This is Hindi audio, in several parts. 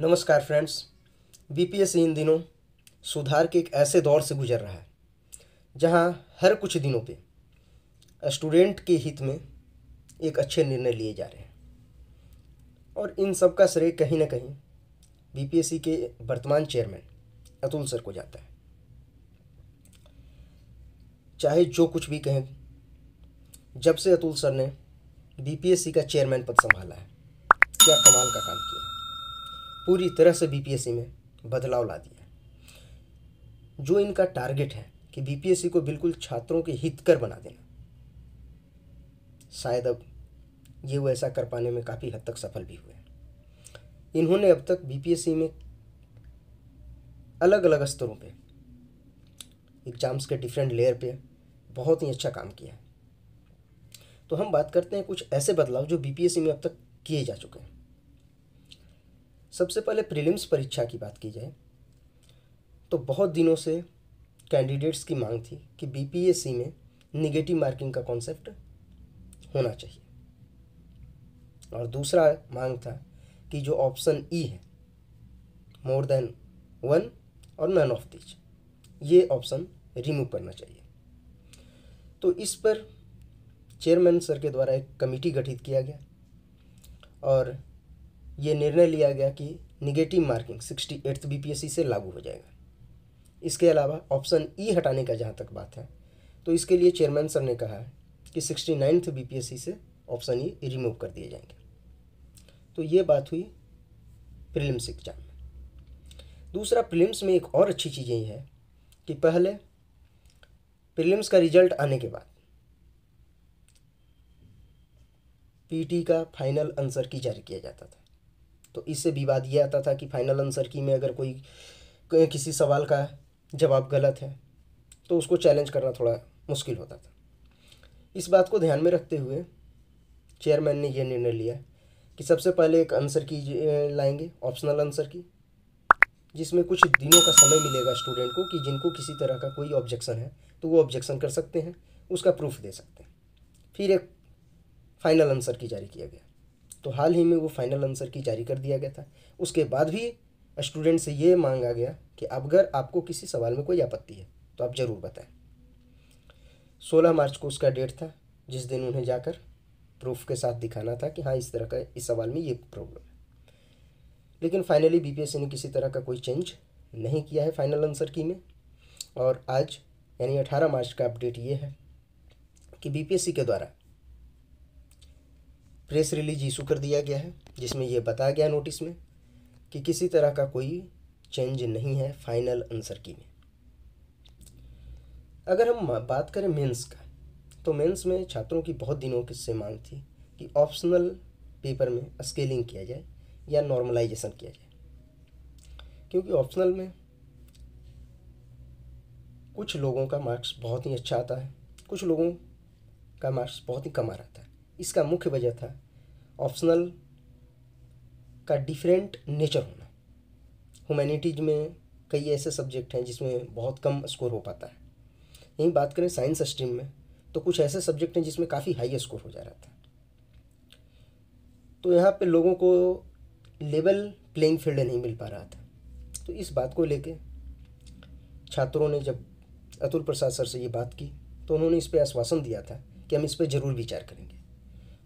नमस्कार फ्रेंड्स बीपीएससी इन दिनों सुधार के एक ऐसे दौर से गुजर रहा है जहां हर कुछ दिनों पे स्टूडेंट के हित में एक अच्छे निर्णय लिए जा रहे हैं और इन सब का श्रेय कहीं ना कहीं बीपीएससी के वर्तमान चेयरमैन अतुल सर को जाता है चाहे जो कुछ भी कहें जब से अतुल सर ने बीपीएससी का चेयरमैन पद संभाला है क्या कमाल का काम किया पूरी तरह से बीपीएससी में बदलाव ला दिया जो इनका टारगेट है कि बीपीएससी को बिल्कुल छात्रों के हित कर बना देना शायद अब ये वो ऐसा कर पाने में काफ़ी हद तक सफल भी हुए इन्होंने अब तक बीपीएससी में अलग अलग स्तरों पे एग्ज़ाम्स के डिफरेंट लेयर पे बहुत ही अच्छा काम किया है तो हम बात करते हैं कुछ ऐसे बदलाव जो बीपीएससी में अब तक किए जा चुके हैं सबसे पहले प्रीलिम्स परीक्षा की बात की जाए तो बहुत दिनों से कैंडिडेट्स की मांग थी कि बीपीएससी में निगेटिव मार्किंग का कॉन्सेप्ट होना चाहिए और दूसरा मांग था कि जो ऑप्शन ई e है more than one or none of these ये ऑप्शन रिमूव करना चाहिए तो इस पर चेयरमैन सर के द्वारा एक कमेटी गठित किया गया और ये निर्णय लिया गया कि negative marking sixty eighth B से लागू हो जाएगा इसके अलावा ऑप्शन ई e हटाने का जहाँ तक बात है तो इसके लिए चेयरमैन सर ने कहा है कि सिक्सटी नाइन्थ बी से ऑप्शन ई रिमूव कर दिए जाएंगे तो ये बात हुई प्रिलिम्स एग्जाम में दूसरा प्रिलिम्स में एक और अच्छी चीज़ यही है कि पहले प्रिलिम्स का रिजल्ट आने के बाद पीटी का फाइनल आंसर की जारी किया जाता था तो इससे विवाद ये आता था कि फाइनल आंसर की में अगर कोई किसी सवाल का जवाब गलत है तो उसको चैलेंज करना थोड़ा मुश्किल होता था इस बात को ध्यान में रखते हुए चेयरमैन ने यह निर्णय लिया कि सबसे पहले एक आंसर की लाएंगे ऑप्शनल आंसर की जिसमें कुछ दिनों का समय मिलेगा स्टूडेंट को कि जिनको किसी तरह का कोई ऑब्जेक्शन है तो वो ऑब्जेक्शन कर सकते हैं उसका प्रूफ दे सकते हैं फिर एक फाइनल आंसर की जारी किया गया तो हाल ही में वो फाइनल आंसर की जारी कर दिया गया था उसके बाद भी स्टूडेंट से ये मांगा गया कि अगर आपको किसी सवाल में कोई आपत्ति है तो आप ज़रूर बताएं सोलह मार्च को उसका डेट था जिस दिन उन्हें जाकर प्रूफ के साथ दिखाना था कि हाँ इस तरह का इस सवाल में ये प्रॉब्लम है लेकिन फाइनली बीपीएससी ने किसी तरह का कोई चेंज नहीं किया है फाइनल आंसर की में और आज यानी अठारह मार्च का अपडेट ये है कि बीपीएससी के द्वारा प्रेस रिलीज इशू कर दिया गया है जिसमें यह बताया गया नोटिस में कि किसी तरह का कोई चेंज नहीं है फाइनल आंसर की में अगर हम बात करें मेंस का तो मेंस में छात्रों की बहुत दिनों की से मांग थी कि ऑप्शनल पेपर में स्केलिंग किया जाए या नॉर्मलाइजेशन किया जाए क्योंकि ऑप्शनल में कुछ लोगों का मार्क्स बहुत ही अच्छा आता है कुछ लोगों का मार्क्स बहुत ही कम आ रहा था इसका मुख्य वजह था ऑप्शनल का डिफरेंट नेचर होना ह्यूमैनिटीज में कई ऐसे सब्जेक्ट हैं जिसमें बहुत कम स्कोर हो पाता है यहीं बात करें साइंस स्ट्रीम में तो कुछ ऐसे सब्जेक्ट हैं जिसमें काफ़ी हाई स्कोर हो जा रहा था तो यहाँ पे लोगों को लेवल प्लेइंग फील्ड नहीं मिल पा रहा था तो इस बात को लेके छात्रों ने जब अतुल प्रसाद सर से ये बात की तो उन्होंने इस पर आश्वासन दिया था कि हम इस पर ज़रूर विचार करेंगे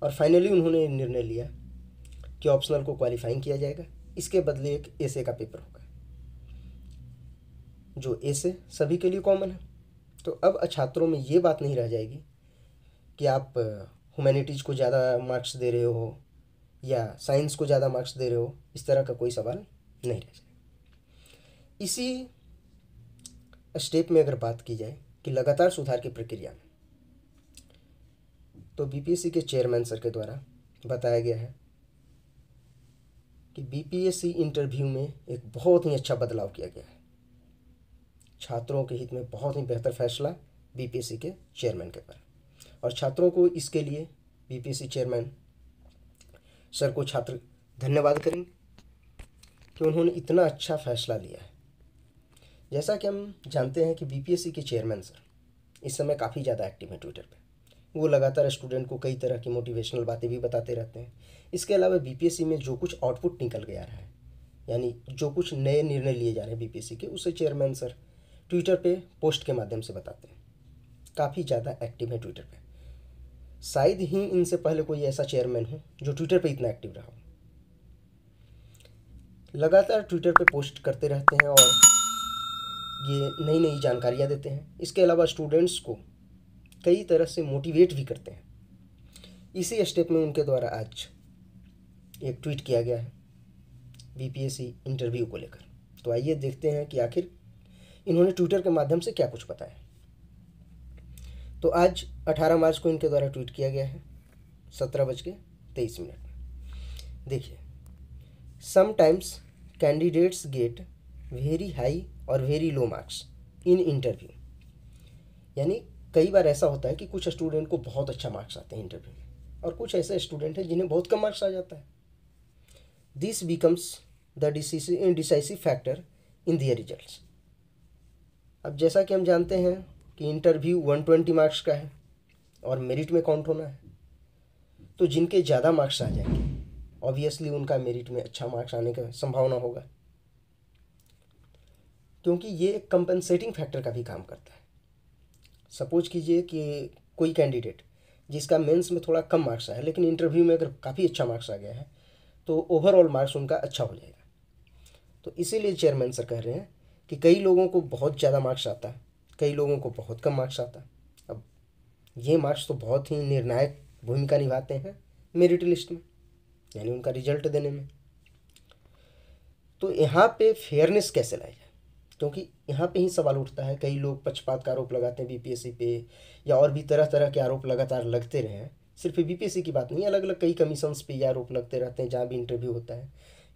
और फाइनली उन्होंने निर्णय लिया कि ऑप्शनल को क्वालिफाइंग किया जाएगा इसके बदले एक एसे का पेपर होगा जो एसे सभी के लिए कॉमन है तो अब छात्रों में ये बात नहीं रह जाएगी कि आप ह्यूमैनिटीज़ को ज़्यादा मार्क्स दे रहे हो या साइंस को ज़्यादा मार्क्स दे रहे हो इस तरह का कोई सवाल नहीं रह जाएगा इसी स्टेप में अगर बात की जाए कि लगातार सुधार की प्रक्रिया में तो बीपीएससी के चेयरमैन सर के द्वारा बताया गया है कि बीपीएससी इंटरव्यू में एक बहुत ही अच्छा बदलाव किया गया है छात्रों के हित में बहुत ही बेहतर फैसला बीपीएससी के चेयरमैन के द्वारा और छात्रों को इसके लिए बीपीएससी चेयरमैन सर को छात्र धन्यवाद करेंगे कि उन्होंने इतना अच्छा फैसला लिया है जैसा कि हम जानते हैं कि बीपीएससी के चेयरमैन सर इस समय काफ़ी ज़्यादा एक्टिव हैं ट्विटर पर वो लगातार स्टूडेंट को कई तरह की मोटिवेशनल बातें भी बताते रहते हैं इसके अलावा बीपीएससी में जो कुछ आउटपुट निकल गया रहा है यानी जो कुछ नए निर्णय लिए जा रहे हैं बीपीएससी के उसे चेयरमैन सर ट्विटर पे पोस्ट के माध्यम से बताते हैं काफ़ी ज़्यादा एक्टिव है ट्विटर पे शायद ही इनसे पहले कोई ऐसा चेयरमैन हो जो ट्विटर पे इतना एक्टिव रहा हो लगातार ट्विटर पे पोस्ट करते रहते हैं और ये नई नई जानकारियाँ देते हैं इसके अलावा स्टूडेंट्स को कई तरह से मोटिवेट भी करते हैं इसी स्टेप में उनके द्वारा आज एक ट्वीट किया गया है बीपीएससी इंटरव्यू को लेकर तो आइए देखते हैं कि आखिर इन्होंने ट्विटर के माध्यम से क्या कुछ बताया तो आज 18 मार्च को इनके द्वारा ट्वीट किया गया है सत्रह बज के तेईस मिनट में देखिए sometimes candidates get very high और very low marks in interview यानी कई बार ऐसा होता है कि कुछ स्टूडेंट को बहुत अच्छा मार्क्स आते हैं इंटरव्यू में और कुछ ऐसे स्टूडेंट हैं जिन्हें बहुत कम मार्क्स आ जाता है this becomes the decisive factor in their result अब जैसा कि हम जानते हैं कि इंटरव्यू वन ट्वेंटी मार्क्स का है और मेरिट में काउंट होना है तो जिनके ज़्यादा मार्क्स आ जाएंगे ऑब्वियसली उनका मेरिट में अच्छा मार्क्स आने का संभावना होगा क्योंकि ये एक कंपनसेटिंग फैक्टर का भी काम करता है सपोज कीजिए कि कोई कैंडिडेट जिसका मेंस में थोड़ा कम मार्क्स आया लेकिन इंटरव्यू में अगर काफ़ी अच्छा मार्क्स आ गया है तो ओवरऑल मार्क्स उनका अच्छा हो जाएगा तो इसीलिए चेयरमैन सर कह रहे हैं कि कई लोगों को बहुत ज़्यादा मार्क्स आता है कई लोगों को बहुत कम मार्क्स आता है अब ये मार्क्स तो बहुत ही निर्णायक भूमिका निभाते हैं मेरिट लिस्ट में यानी उनका रिजल्ट देने में तो यहाँ पे फेयरनेस कैसे लाई जाए क्योंकि यहाँ पे ही सवाल उठता है कई लोग पक्षपात का आरोप लगाते हैं बीपीएससी पे या और भी तरह तरह के आरोप लगातार लगते रहे सिर्फ बीपीएससी की बात नहीं अलग अलग कई कमीशंस पे ये आरोप लगते रहते हैं जहाँ भी इंटरव्यू होता है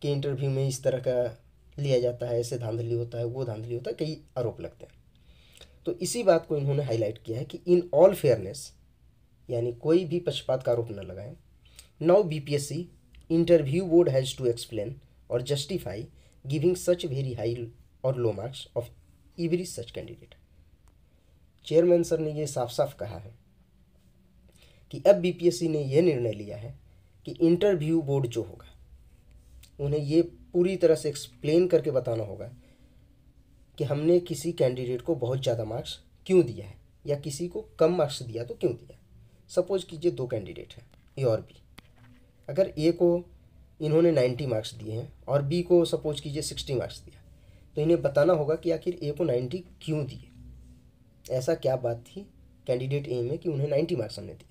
कि इंटरव्यू में इस तरह का लिया जाता है ऐसे धांधली होता है वो धांधली होता है कई आरोप लगते हैं तो इसी बात को इन्होंने हाईलाइट किया है कि इन ऑल फेयरनेस यानी कोई भी पक्षपात का आरोप न लगाएं now BPSC interview board has to explain और justify giving such very high और low marks of every such candidate chairman sir ने यह साफ साफ कहा है कि अब बीपीएससी ने यह निर्णय लिया है कि इंटरव्यू बोर्ड जो होगा उन्हें यह पूरी तरह से एक्सप्लेन करके बताना होगा कि हमने किसी कैंडिडेट को बहुत ज़्यादा मार्क्स क्यों दिया है या किसी को कम मार्क्स दिया तो क्यों दिया सपोज कीजिए दो कैंडिडेट हैं ए और बी अगर ए को इन्होंने नाइन्टी मार्क्स दिए हैं और बी को सपोज कीजिए सिक्सटी मार्क्स दिया तो इन्हें बताना होगा कि आखिर ए को नाइन्टी क्यों दिए ऐसा क्या बात थी कैंडिडेट ए में कि उन्हें नाइन्टी मार्क्स हमने दिए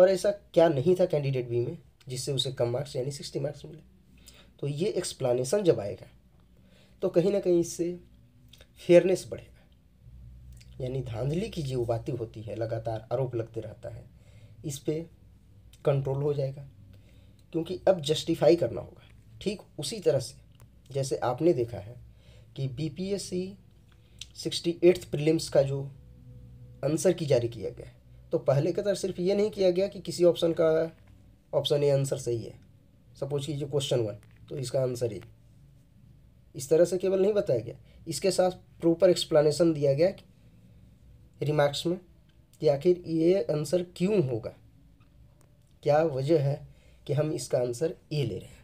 और ऐसा क्या नहीं था कैंडिडेट बी में जिससे उसे कम मार्क्स यानी सिक्सटी मार्क्स मिले तो ये एक्सप्लानेशन जब आएगा तो कहीं ना कहीं इससे फेयरनेस बढ़ेगा यानी धांधली की जो बातें होती है लगातार आरोप लगते रहता है इस पर कंट्रोल हो जाएगा क्योंकि अब जस्टिफाई करना होगा ठीक उसी तरह से जैसे आपने देखा है कि B P S C sixty eighth prelims का जो आंसर की जारी किया गया तो पहले के तरह सिर्फ ये नहीं किया गया कि किसी ऑप्शन का ऑप्शन ए आंसर सही है सपोज कीजिए क्वेश्चन वन तो इसका आंसर ए इस तरह से केवल नहीं बताया गया इसके साथ प्रॉपर एक्सप्लानेशन दिया गया रिमार्क्स में कि आखिर ये आंसर क्यों होगा क्या वजह है कि हम इसका आंसर ए ले रहे हैं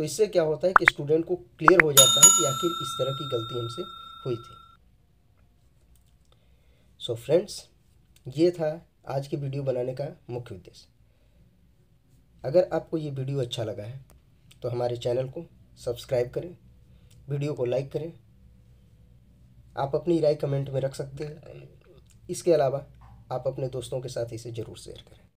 तो इससे क्या होता है कि स्टूडेंट को क्लियर हो जाता है कि आखिर इस तरह की गलती हमसे हुई थी सो so फ्रेंड्स ये था आज की वीडियो बनाने का मुख्य उद्देश्य अगर आपको ये वीडियो अच्छा लगा है तो हमारे चैनल को सब्सक्राइब करें वीडियो को लाइक करें आप अपनी राय कमेंट में रख सकते हैं इसके अलावा आप अपने दोस्तों के साथ इसे ज़रूर शेयर करें